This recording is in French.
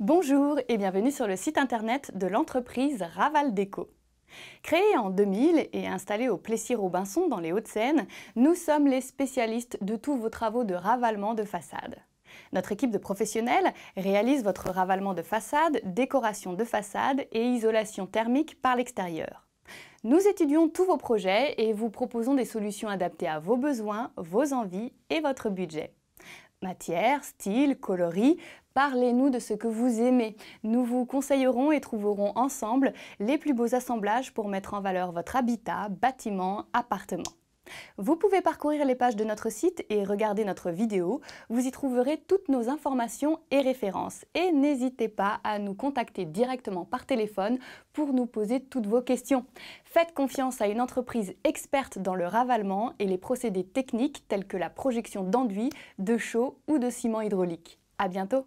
Bonjour et bienvenue sur le site internet de l'entreprise Raval Déco. Créée en 2000 et installée au Plessis-Robinson dans les Hauts-de-Seine, nous sommes les spécialistes de tous vos travaux de ravalement de façade. Notre équipe de professionnels réalise votre ravalement de façade, décoration de façade et isolation thermique par l'extérieur. Nous étudions tous vos projets et vous proposons des solutions adaptées à vos besoins, vos envies et votre budget. Matière, style, coloris, Parlez-nous de ce que vous aimez. Nous vous conseillerons et trouverons ensemble les plus beaux assemblages pour mettre en valeur votre habitat, bâtiment, appartement. Vous pouvez parcourir les pages de notre site et regarder notre vidéo. Vous y trouverez toutes nos informations et références. Et n'hésitez pas à nous contacter directement par téléphone pour nous poser toutes vos questions. Faites confiance à une entreprise experte dans le ravalement et les procédés techniques tels que la projection d'enduit, de chaux ou de ciment hydraulique. À bientôt